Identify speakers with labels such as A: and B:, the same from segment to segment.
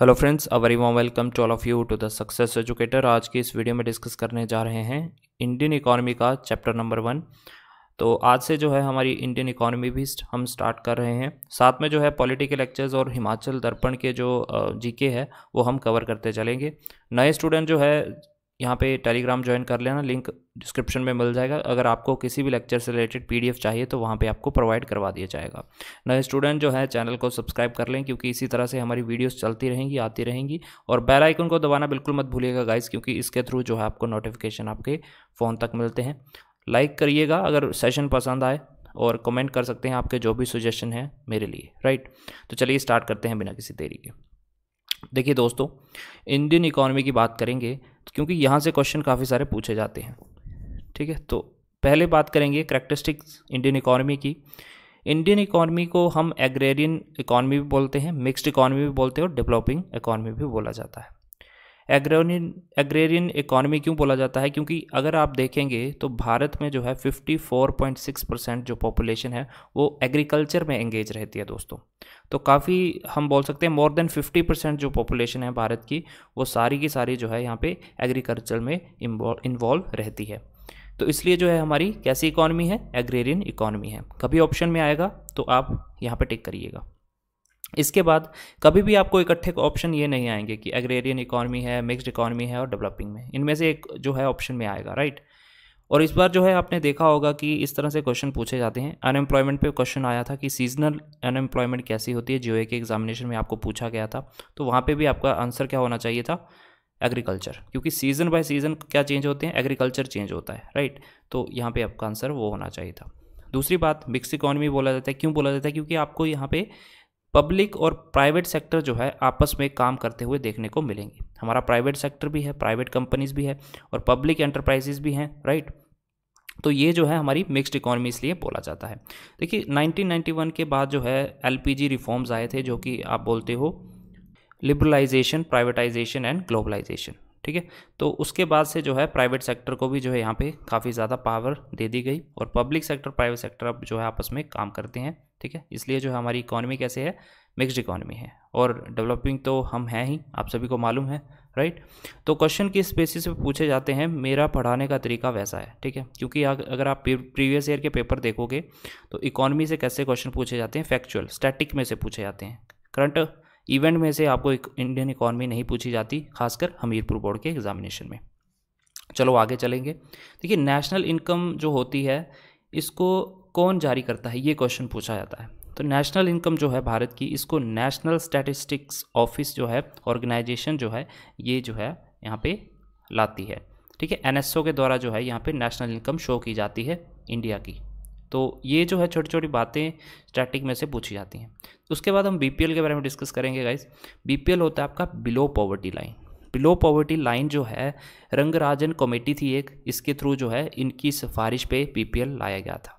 A: Hello friends a very warm welcome to all of you to the success educator आज की इस video में discuss करने जा रहे हैं इंडियन इकोनॉमी का चैप्टर नंबर वन तो आज से जो है हमारी इंडियन इकोनॉमी भी हम स्टार्ट कर रहे हैं साथ में जो है पॉलिटिकल लेक्चर्स और हिमाचल दर्पण के जो जीके है वो हम कवर करते चलेंगे नए स्टूडेंट जो है यहाँ पे टेलीग्राम ज्वाइन कर लेना लिंक डिस्क्रिप्शन में मिल जाएगा अगर आपको किसी भी लेक्चर से रिलेटेड पीडीएफ चाहिए तो वहाँ पे आपको प्रोवाइड करवा दिया जाएगा नए स्टूडेंट जो है चैनल को सब्सक्राइब कर लें क्योंकि इसी तरह से हमारी वीडियोस चलती रहेंगी आती रहेंगी और बेल आइकन को दबाना बिल्कुल मत भूलिएगा गाइज़ क्योंकि इसके थ्रू जो है आपको नोटिफिकेशन आपके फ़ोन तक मिलते हैं लाइक करिएगा अगर सेशन पसंद आए और कमेंट कर सकते हैं आपके जो भी सुजेशन है मेरे लिए राइट तो चलिए स्टार्ट करते हैं बिना किसी देरी के देखिए दोस्तों इंडियन इकोनॉमी की बात करेंगे क्योंकि यहाँ से क्वेश्चन काफ़ी सारे पूछे जाते हैं ठीक है तो पहले बात करेंगे करेक्टरिस्टिक्स इंडियन इकॉनमी की इंडियन इकॉनमी को हम एग्रेरियन इकॉनमी भी बोलते हैं मिक्स्ड इकॉनमी भी बोलते हैं और डेवलपिंग इकॉनमी भी बोला जाता है एग्रोनियन एग्रेरियन इकोनॉमी क्यों बोला जाता है क्योंकि अगर आप देखेंगे तो भारत में जो है 54.6 परसेंट जो पॉपुलेशन है वो एग्रीकल्चर में एंगेज रहती है दोस्तों तो काफ़ी हम बोल सकते हैं मोर देन 50 परसेंट जो पॉपुलेशन है भारत की वो सारी की सारी जो है यहाँ पे एग्रीकल्चर में इन्वॉल्व रहती है तो इसलिए जो है हमारी कैसी इकोनॉमी है एग्रेरियन इकोनॉमी है कभी ऑप्शन में आएगा तो आप यहाँ पर टिक करिएगा इसके बाद कभी भी आपको इकट्ठे ऑप्शन ये नहीं आएंगे कि एग्रेरियन इकॉनमी है मिक्सड इकॉनमी है और डेवलपिंग में इनमें से एक जो है ऑप्शन में आएगा राइट और इस बार जो है आपने देखा होगा कि इस तरह से क्वेश्चन पूछे जाते हैं अनएम्प्लॉयमेंट पे क्वेश्चन आया था कि सीजनल अनएम्प्लॉयमेंट कैसी होती है जीओए के एग्जामिनेशन में आपको पूछा गया था तो वहाँ पे भी आपका आंसर क्या होना चाहिए था एग्रीकल्चर क्योंकि सीजन बाय सीजन क्या चेंज होते हैं एग्रीकल्चर चेंज होता है राइट तो यहाँ पर आपका आंसर वो होना चाहिए था दूसरी बात मिक्स इकॉनमी बोला जाता है क्यों बोला जाता है क्योंकि आपको यहाँ पे पब्लिक और प्राइवेट सेक्टर जो है आपस में काम करते हुए देखने को मिलेंगे हमारा प्राइवेट सेक्टर भी है प्राइवेट कंपनीज भी है और पब्लिक एंटरप्राइजेज भी हैं राइट तो ये जो है हमारी मिक्स्ड इकोनॉमी इसलिए बोला जाता है देखिए 1991 के बाद जो है एलपीजी रिफॉर्म्स आए थे जो कि आप बोलते हो लिबरलाइजेशन प्राइवेटाइजेशन एंड ग्लोबलाइजेशन ठीक है तो उसके बाद से जो है प्राइवेट सेक्टर को भी जो है यहाँ पे काफ़ी ज़्यादा पावर दे दी गई और पब्लिक सेक्टर प्राइवेट सेक्टर अब जो है आपस में काम करते हैं ठीक है इसलिए जो है हमारी इकोनॉमी कैसे है मिक्सड इकोनॉमी है और डेवलपिंग तो हम हैं ही आप सभी को मालूम है राइट तो क्वेश्चन किस बेसिस पे पूछे जाते हैं मेरा पढ़ाने का तरीका वैसा है ठीक है क्योंकि अगर आप प्रीवियस ईयर के पेपर देखोगे तो इकोनॉमी से कैसे क्वेश्चन पूछे जाते हैं फैक्चुअल स्टैटिक में से पूछे जाते हैं करंट इवेंट में से आपको एक इंडियन इकॉनमी नहीं पूछी जाती खासकर हमीरपुर बोर्ड के एग्जामिनेशन में चलो आगे चलेंगे देखिए नेशनल इनकम जो होती है इसको कौन जारी करता है ये क्वेश्चन पूछा जाता है तो नेशनल इनकम जो है भारत की इसको नेशनल स्टैटिस्टिक्स ऑफिस जो है ऑर्गेनाइजेशन जो है ये जो है यहाँ पे लाती है ठीक है एनएसओ के द्वारा जो है यहाँ पे नेशनल इनकम शो की जाती है इंडिया की तो ये जो है छोटी छोटी बातें स्टैटिक में से पूछी जाती हैं उसके बाद हम बी के बारे में डिस्कस करेंगे गाइज बी होता है आपका below poverty line below poverty line जो है रंगराजन कमेटी थी एक इसके थ्रू जो है इनकी सिफारिश पे बीपीएल लाया गया था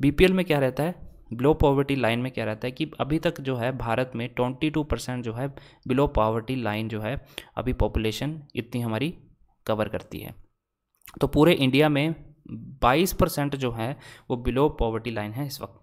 A: बीपीएल में क्या रहता है बिलो पॉवर्टी लाइन में क्या रहता है कि अभी तक जो है भारत में ट्वेंटी टू परसेंट जो है बिलो पॉवर्टी लाइन जो है अभी पॉपुलेशन इतनी हमारी कवर करती है तो पूरे इंडिया में 22 परसेंट जो है वो बिलो पॉवर्टी लाइन है इस वक्त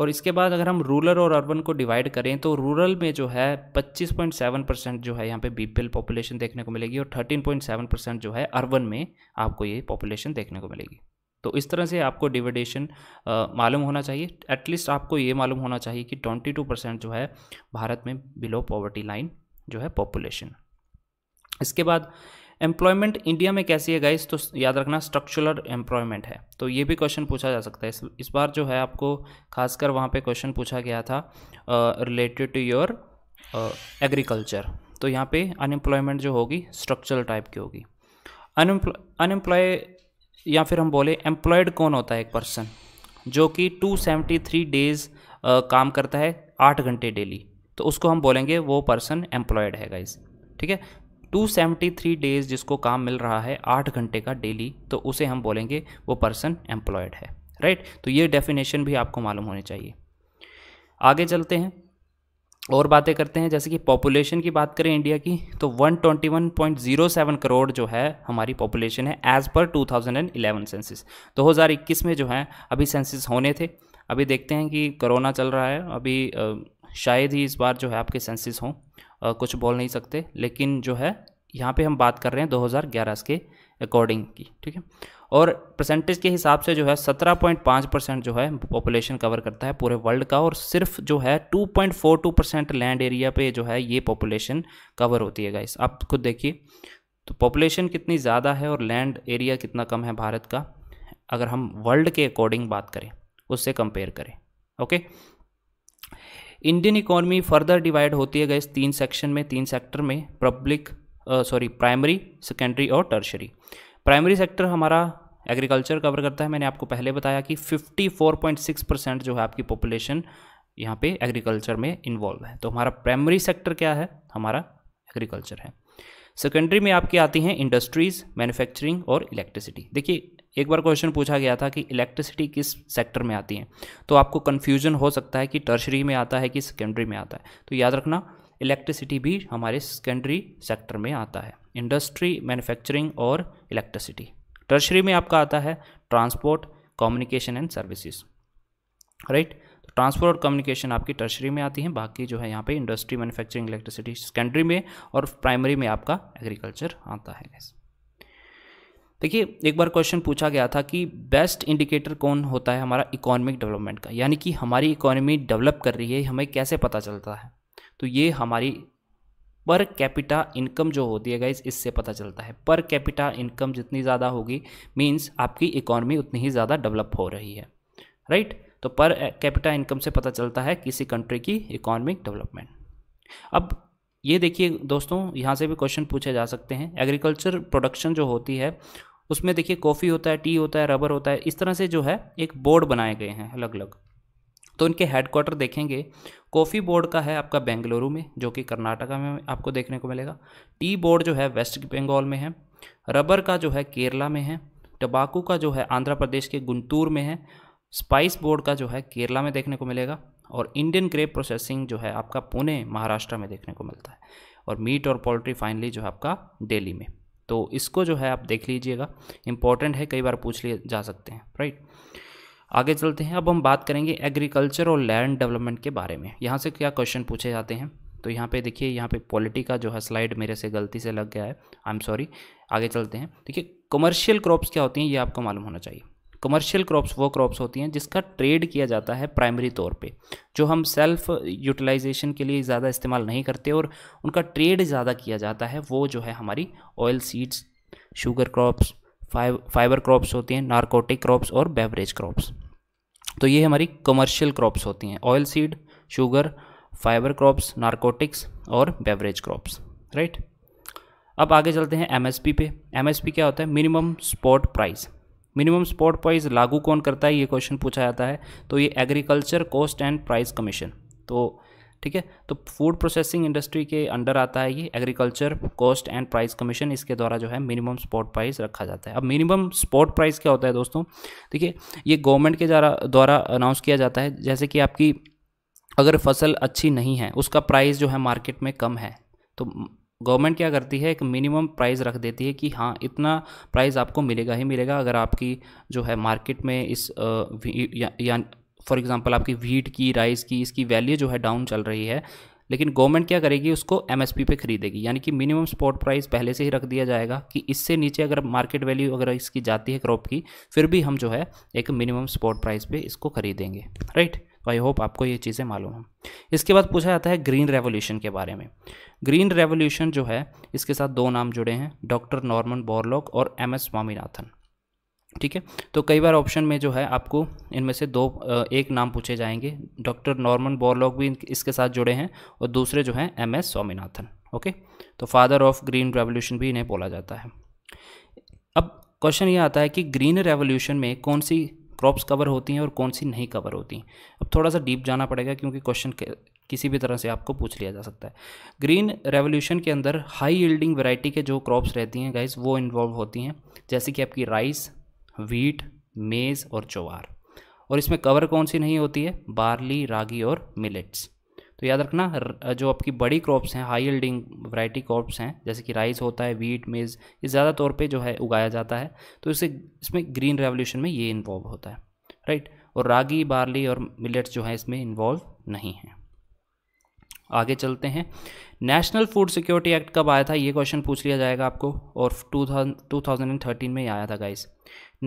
A: और इसके बाद अगर हम रूरल और अर्बन को डिवाइड करें तो रूरल में जो है 25.7 परसेंट जो है यहाँ पे बीपीएल पॉपुलेशन देखने को मिलेगी और 13.7 परसेंट जो है अर्बन में आपको ये पॉपुलेशन देखने को मिलेगी तो इस तरह से आपको डिविडेशन मालूम होना चाहिए एटलीस्ट आपको ये मालूम होना चाहिए कि 22 परसेंट जो है भारत में बिलो पॉवर्टी लाइन जो है पॉपुलेशन इसके बाद एम्प्लॉयमेंट इंडिया में कैसी है गाइस तो याद रखना स्ट्रक्चुलर एम्प्लॉयमेंट है तो ये भी क्वेश्चन पूछा जा सकता है इस, इस बार जो है आपको खासकर वहाँ पे क्वेश्चन पूछा गया था रिलेटेड टू योर एग्रीकल्चर तो यहाँ पे अनएम्प्लॉयमेंट जो होगी स्ट्रक्चरल टाइप की होगी अनएम्प्लॉय अनएम्प्लॉय या फिर हम बोले एम्प्लॉयड कौन होता है एक पर्सन जो कि 273 डेज़ काम करता है आठ घंटे डेली तो उसको हम बोलेंगे वो पर्सन एम्प्लॉयड है गाइज ठीक है 273 डेज जिसको काम मिल रहा है आठ घंटे का डेली तो उसे हम बोलेंगे वो पर्सन एम्प्लॉयड है राइट तो ये डेफिनेशन भी आपको मालूम होनी चाहिए आगे चलते हैं और बातें करते हैं जैसे कि पॉपुलेशन की बात करें इंडिया की तो 121.07 करोड़ जो है हमारी पॉपुलेशन है एज़ पर 2011 सेंसिस 2021 में जो है अभी सेंसिस होने थे अभी देखते हैं कि कोरोना चल रहा है अभी शायद ही इस बार जो है आपके सेंसिस हों कुछ बोल नहीं सकते लेकिन जो है यहाँ पे हम बात कर रहे हैं 2011 के अकॉर्डिंग की ठीक है और परसेंटेज के हिसाब से जो है 17.5 परसेंट जो है पॉपुलेशन कवर करता है पूरे वर्ल्ड का और सिर्फ जो है 2.42 परसेंट लैंड एरिया पे जो है ये पॉपुलेशन कवर होती है गाइस आप खुद देखिए तो पॉपुलेशन कितनी ज़्यादा है और लैंड एरिया कितना कम है भारत का अगर हम वर्ल्ड के अकॉर्डिंग बात करें उससे कंपेयर करें okay Indian economy further divide होती है गए तीन सेक्शन में तीन सेक्टर में पब्लिक सॉरी प्राइमरी सेकेंडरी और टर्शरी प्राइमरी सेक्टर हमारा एग्रीकल्चर कवर करता है मैंने आपको पहले बताया कि 54.6 परसेंट जो है आपकी पॉपुलेशन यहाँ पे एग्रीकल्चर में इन्वॉल्व है तो हमारा प्राइमरी सेक्टर क्या है हमारा एग्रीकल्चर है सेकेंडरी में आपकी आती हैं इंडस्ट्रीज़ मैन्युफैक्चरिंग और इलेक्ट्रिसिटी देखिए एक बार क्वेश्चन पूछा गया था कि इलेक्ट्रिसिटी किस सेक्टर में आती है तो आपको कन्फ्यूजन हो सकता है कि टर्शरी में आता है कि सेकेंडरी में आता है तो याद रखना इलेक्ट्रिसिटी भी हमारे सेकेंडरी सेक्टर में आता है इंडस्ट्री मैन्युफैक्चरिंग और इलेक्ट्रिसिटी टर्शरी में आपका आता है transport communication and services right तो ट्रांसपोर्ट और कम्युनिकेशन आपकी टर्शरी में आती हैं बाकी जो है यहाँ पे इंडस्ट्री मैन्युफैक्चरिंग इलेक्ट्रिसिटी सेकेंडरी में और प्राइमरी में आपका एग्रीकल्चर आता है देखिए एक बार क्वेश्चन पूछा गया था कि बेस्ट इंडिकेटर कौन होता है हमारा इकोनॉमिक डेवलपमेंट का यानी कि हमारी इकोनॉमी डेवलप कर रही है हमें कैसे पता चलता है तो ये हमारी पर कैपिटा इनकम जो होती है गाइज इससे पता चलता है पर कैपिटा इनकम जितनी ज़्यादा होगी मीन्स आपकी इकोनॉमी उतनी ही ज़्यादा डेवलप हो रही है राइट right? तो पर कैपिटा इनकम से पता चलता है किसी कंट्री की इकोनॉमिक डेवलपमेंट अब ये देखिए दोस्तों यहाँ से भी क्वेश्चन पूछे जा सकते हैं एग्रीकल्चर प्रोडक्शन जो होती है उसमें देखिए कॉफ़ी होता है टी होता है रबर होता है इस तरह से जो है एक बोर्ड बनाए गए हैं अलग अलग तो इनके हेडक्वार्टर देखेंगे कॉफ़ी बोर्ड का है आपका बेंगलुरु में जो कि कर्नाटका में आपको देखने को मिलेगा टी बोर्ड जो है वेस्ट बंगाल में है रबर का जो है केरला में है टबाकू का जो है आंध्र प्रदेश के गुंतूर में है स्पाइस बोर्ड का जो है केरला में देखने को मिलेगा और इंडियन ग्रेप प्रोसेसिंग जो है आपका पुणे महाराष्ट्र में देखने को मिलता है और मीट और पोल्ट्री फाइनली जो है आपका दिल्ली में तो इसको जो है आप देख लीजिएगा इंपॉर्टेंट है कई बार पूछ लिए जा सकते हैं राइट आगे चलते हैं अब हम बात करेंगे एग्रीकल्चर और लैंड डेवलपमेंट के बारे में यहाँ से क्या क्वेश्चन पूछे जाते हैं तो यहाँ पे देखिए यहाँ पे पॉलिटी का जो है स्लाइड मेरे से गलती से लग गया है आई एम सॉरी आगे चलते हैं देखिए कमर्शियल क्रॉप्स क्या होती हैं ये आपको मालूम होना चाहिए कमर्शियल क्रॉप्स वो क्रॉप्स होती हैं जिसका ट्रेड किया जाता है प्राइमरी तौर पे जो हम सेल्फ यूटिलाइजेशन के लिए ज़्यादा इस्तेमाल नहीं करते और उनका ट्रेड ज़्यादा किया जाता है वो जो है हमारी oil seeds sugar crops fibre crops होती हैं नारकोटिक क्रॉप्स और बेवरेज क्रॉप्स तो ये हमारी कमर्शियल क्रॉप्स होती हैं oil seed sugar fibre crops narcotics और बेवरेज क्रॉप्स राइट अब आगे चलते हैं एमएसपी पे एमएसपी क्या होता है minimum spot price minimum spot price लागू कौन करता है ये क्वेश्चन पूछा जाता है तो ये agriculture cost and price commission तो ठीक है तो फूड प्रोसेसिंग इंडस्ट्री के अंडर आता है ये agriculture cost and price commission इसके द्वारा जो है मिनिमम स्पॉट प्राइस रखा जाता है अब मिनिमम स्पॉट प्राइस क्या होता है दोस्तों देखिए ये गवर्नमेंट के द्वारा अनाउंस किया जाता है जैसे कि आपकी अगर फसल अच्छी नहीं है उसका प्राइस जो है मार्केट में कम है तो गवर्नमेंट क्या करती है एक मिनिमम प्राइस रख देती है कि हाँ इतना प्राइस आपको मिलेगा ही मिलेगा अगर आपकी जो है मार्केट में इस या, फॉर एग्ज़ाम्पल आपकी व्हीट की राइस की इसकी वैल्यू जो है डाउन चल रही है लेकिन गवर्नमेंट क्या करेगी उसको एमएसपी पे खरीदेगी यानी कि मिनिमम स्पॉट प्राइस पहले से ही रख दिया जाएगा कि इससे नीचे अगर मार्केट वैल्यू अगर इसकी जाती है क्रॉप की फिर भी हम जो है एक मिनिमम स्पॉट प्राइस पे इसको खरीदेंगे राइट तो आई होप आपको ये चीज़ें मालूम हो इसके बाद पूछा जाता है ग्रीन रेवोल्यूशन के बारे में ग्रीन रेवोल्यूशन जो है इसके साथ दो नाम जुड़े हैं डॉक्टर नॉर्मन बोरलॉक और एम एस स्वामीनाथन ठीक है तो कई बार ऑप्शन में जो है आपको इनमें से दो एक नाम पूछे जाएंगे डॉक्टर नॉर्मन बोरलॉक भी इसके साथ जुड़े हैं और दूसरे जो हैं एम एस स्वामीनाथन ओके तो फादर ऑफ ग्रीन रेवोल्यूशन भी इन्हें बोला जाता है अब क्वेश्चन ये आता है कि ग्रीन रेवोल्यूशन में कौन सी क्रॉप्स कवर होती हैं और कौन सी नहीं कवर होती अब थोड़ा सा डीप जाना पड़ेगा क्योंकि क्वेश्चन किसी भी तरह से आपको पूछ लिया जा सकता है ग्रीन रेवोल्यूशन के अंदर हाई यील्डिंग वैरायटी के जो क्रॉप्स रहती हैं गाइस वो इन्वॉल्व होती हैं जैसे कि आपकी राइस वीट मेज़ और चोवार और इसमें कवर कौन सी नहीं होती है बार्ली रागी और मिलेट्स तो याद रखना जो आपकी बड़ी क्रॉप्स हैं हाई यल्डिंग वैरायटी क्रॉप्स हैं जैसे कि राइस होता है वीट मेज़ ये ज़्यादा तौर पे जो है उगाया जाता है तो इसे इसमें ग्रीन रेवोल्यूशन में ये इन्वॉल्व होता है राइट और रागी बार्ली और मिलेट्स जो है इसमें इन्वॉल्व नहीं हैं आगे चलते हैं नेशनल फूड सिक्योरिटी एक्ट कब आया था ये क्वेश्चन पूछ लिया जाएगा आपको और two two thousand and thirteen में आया था guys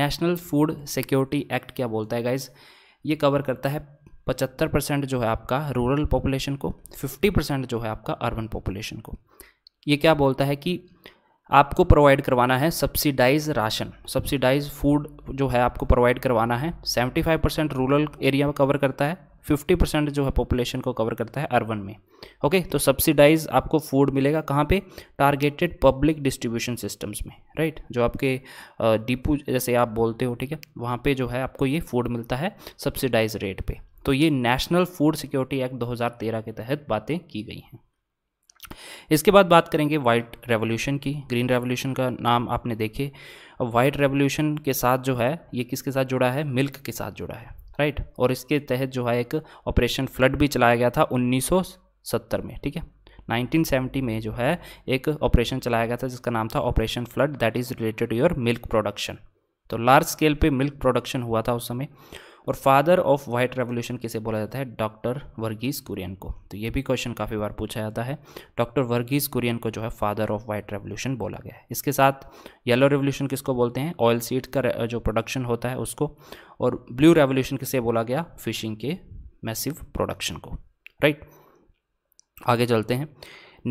A: national food security act क्या बोलता है गाइज ये कवर करता है पचहत्तर परसेंट जो है आपका रूरल पॉपुलेशन को फिफ्टी परसेंट जो है आपका अर्बन पॉपुलेशन को ये क्या बोलता है कि आपको प्रोवाइड करवाना है सब्सिडाइज राशन सब्सिडाइज फूड जो है आपको प्रोवाइड करवाना है seventy five percent rural area cover करता है फिफ्टी परसेंट जो है पॉपुलेशन को कवर करता है अर्बन में ओके तो सब्सिडाइज आपको फूड मिलेगा कहाँ पे टारगेटेड पब्लिक डिस्ट्रीब्यूशन सिस्टम्स में राइट जो आपके डिपू जैसे आप बोलते हो ठीक है वहाँ पे जो है आपको ये फूड मिलता है सब्सिडाइज रेट पे तो ये नेशनल फूड सिक्योरिटी एक्ट 2013 के तहत बातें की गई हैं इसके बाद बात करेंगे वाइट रेवोल्यूशन की ग्रीन रेवोल्यूशन का नाम आपने देखे अब वाइट रेवोल्यूशन के साथ जो है ये किसके साथ जुड़ा है मिल्क के साथ जुड़ा है राइट और इसके तहत जो है एक ऑपरेशन फ्लड भी चलाया गया था 1970 में ठीक है 1970 में जो है एक ऑपरेशन चलाया गया था जिसका नाम था operation flood that is related to your milk production तो लार्ज स्केल पे मिल्क प्रोडक्शन हुआ था उस समय और फादर ऑफ वाइट रेवोल्यूशन किसे बोला जाता है डॉक्टर वर्गीज कुरियन को तो ये भी क्वेश्चन काफ़ी बार पूछा जाता है डॉक्टर वर्गीज कुरियन को जो है फादर ऑफ वाइट रेवोल्यूशन बोला गया है इसके साथ येलो रेवोल्यूशन किसको बोलते हैं ऑयल सीड का जो प्रोडक्शन होता है उसको और ब्लू रेवोल्यूशन किसे बोला गया फिशिंग के मैसिव प्रोडक्शन को राइट आगे चलते हैं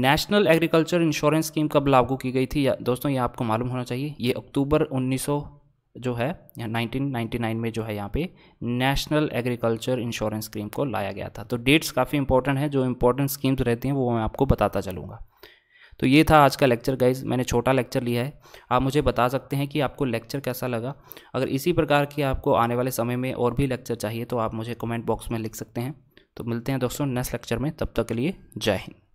A: नेशनल एग्रीकल्चर इंश्योरेंस स्कीम कब लागू की गई थी या, दोस्तों ये आपको मालूम होना चाहिए ये अक्टूबर उन्नीस जो है 1999 में जो है यहाँ पे नेशनल एग्रीकल्चर इंश्योरेंस स्कीम को लाया गया था तो डेट्स काफ़ी इंपॉर्टेंट हैं जो इंपॉर्टेंट स्कीम्स रहती हैं वो मैं आपको बताता चलूँगा तो ये था आज का लेक्चर गाइज मैंने छोटा लेक्चर लिया है आप मुझे बता सकते हैं कि आपको लेक्चर कैसा लगा अगर इसी प्रकार की आपको आने वाले समय में और भी लेक्चर चाहिए तो आप मुझे कमेंट बॉक्स में लिख सकते हैं तो मिलते हैं दोस्तों नेक्स्ट लेक्चर में तब तक के लिए जय हिंद